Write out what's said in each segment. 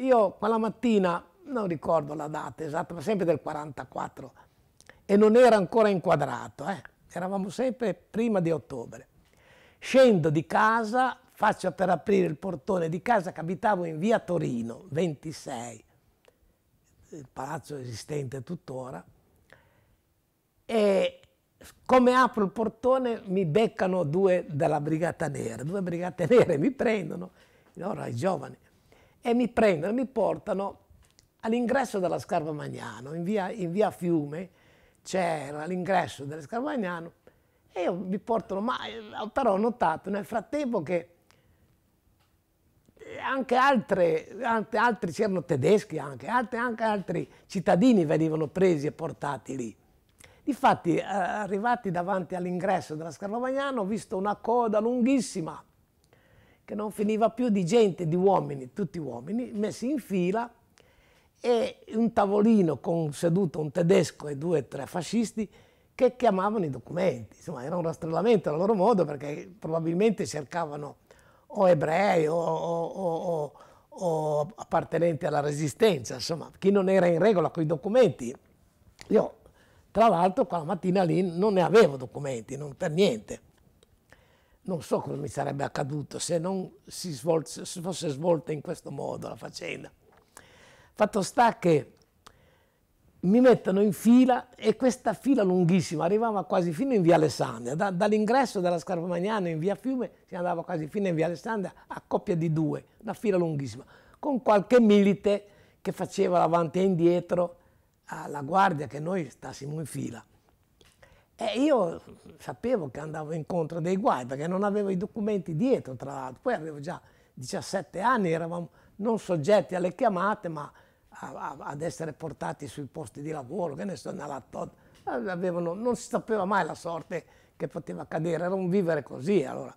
Io quella mattina, non ricordo la data esatta, ma sempre del 44, e non era ancora inquadrato, eh? eravamo sempre prima di ottobre. Scendo di casa, faccio per aprire il portone di casa che abitavo in via Torino, 26, il palazzo esistente tuttora, e come apro il portone mi beccano due della Brigata Nera, due Brigate Nere mi prendono, loro ai giovani, e mi prendono, e mi portano all'ingresso della Scarpa Magnano, in via, in via Fiume c'era l'ingresso della Scarpa Magnano e io mi portano, ma eh, però ho notato nel frattempo che eh, anche altre, altre, altri, c'erano tedeschi anche, altre, anche altri cittadini venivano presi e portati lì. Difatti, eh, arrivati davanti all'ingresso della Scarpa Magnano, ho visto una coda lunghissima che non finiva più di gente, di uomini, tutti uomini, messi in fila e un tavolino con seduto un tedesco e due o tre fascisti che chiamavano i documenti. Insomma, era un rastrellamento a loro modo perché probabilmente cercavano o ebrei o, o, o, o appartenenti alla resistenza, insomma, chi non era in regola con i documenti. Io, tra l'altro, quella mattina lì non ne avevo documenti, non per niente non so cosa mi sarebbe accaduto se non si, svolse, si fosse svolta in questo modo la faccenda. Fatto sta che mi mettono in fila e questa fila lunghissima arrivava quasi fino in via Alessandria, da, dall'ingresso della Scarpa Magnana in via Fiume si andava quasi fino in via Alessandria a coppia di due, una fila lunghissima, con qualche milite che faceva l'avanti e indietro alla guardia che noi stassimo in fila. E io sapevo che andavo incontro a dei guai perché non avevo i documenti dietro, tra l'altro. Poi avevo già 17 anni, eravamo non soggetti alle chiamate, ma a, a, ad essere portati sui posti di lavoro, che ne so, nella TOD. Avevano, non si sapeva mai la sorte che poteva accadere, era un vivere così allora.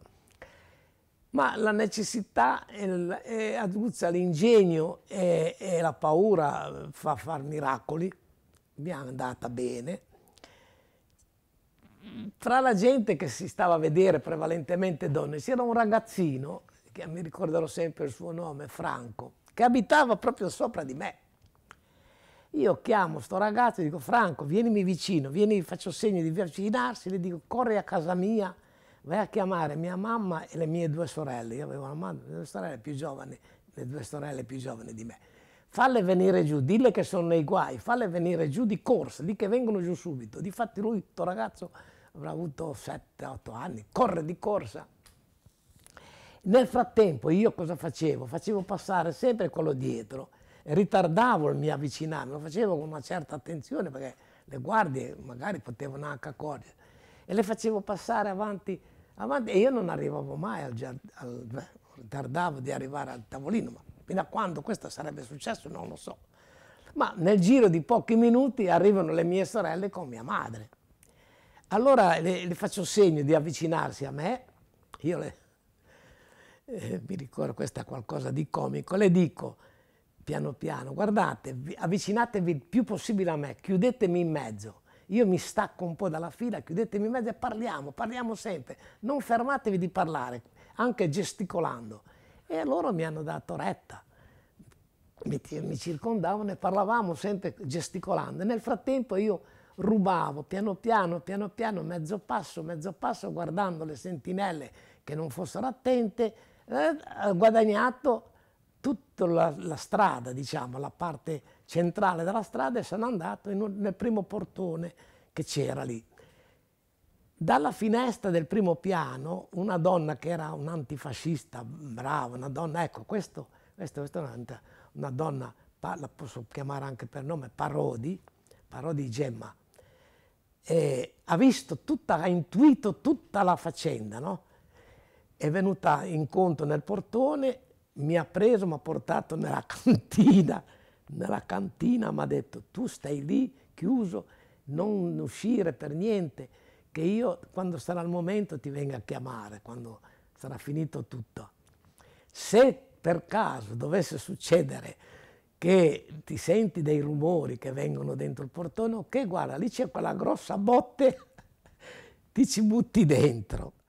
Ma la necessità il, e Aduzza, l'ingegno e, e, la paura fa far miracoli, mi è andata bene tra la gente che si stava a vedere, prevalentemente donne, c'era un ragazzino, che mi ricorderò sempre il suo nome, Franco, che abitava proprio sopra di me. Io chiamo sto ragazzo e dico Franco, vienimi vicino, vieni, faccio segno di avvicinarsi, le dico corri a casa mia, vai a chiamare mia mamma e le mie due sorelle. Io avevo una mamma e due sorelle più giovani, le due sorelle più giovani di me. Falle venire giù, dille che sono nei guai, falle venire giù di corsa, di che vengono giù subito. Difatti lui, questo ragazzo, avrà avuto 7-8 anni, corre di corsa. Nel frattempo io cosa facevo? Facevo passare sempre quello dietro, ritardavo il mio avvicinarmi, lo facevo con una certa attenzione perché le guardie magari potevano anche accorgere e le facevo passare avanti, avanti e io non arrivavo mai al, al ritardavo di arrivare al tavolino, ma fino a quando questo sarebbe successo non lo so. Ma nel giro di pochi minuti arrivano le mie sorelle con mia madre. Allora le, le faccio segno di avvicinarsi a me, io le, eh, mi ricordo questa qualcosa di comico, le dico piano piano, guardate, avvicinatevi il più possibile a me, chiudetemi in mezzo, io mi stacco un po' dalla fila, chiudetemi in mezzo e parliamo, parliamo sempre, non fermatevi di parlare, anche gesticolando. E loro mi hanno dato retta, mi, mi circondavano e parlavamo sempre gesticolando. E nel frattempo io rubavo piano piano, piano piano, mezzo passo, mezzo passo, guardando le sentinelle che non fossero attente, eh, ho guadagnato tutta la, la, strada, diciamo, la parte centrale della strada e sono andato un, nel primo portone che c'era lì. Dalla finestra del primo piano una donna che era un antifascista, brava, una donna, ecco, questo, questo, questo una, una donna, la posso chiamare anche per nome, Parodi, Parodi Gemma, eh, ha visto tutta, ha intuito tutta la faccenda, no? È venuta incontro nel portone, mi ha preso, mi ha portato nella cantina, nella cantina mi ha detto tu stai lì chiuso, non uscire per niente, che io quando sarà il momento ti venga a chiamare, quando sarà finito tutto. Se per caso dovesse succedere che ti senti dei rumori che vengono dentro il portone, ok guarda lì c'è quella grossa botte, ti ci butti dentro.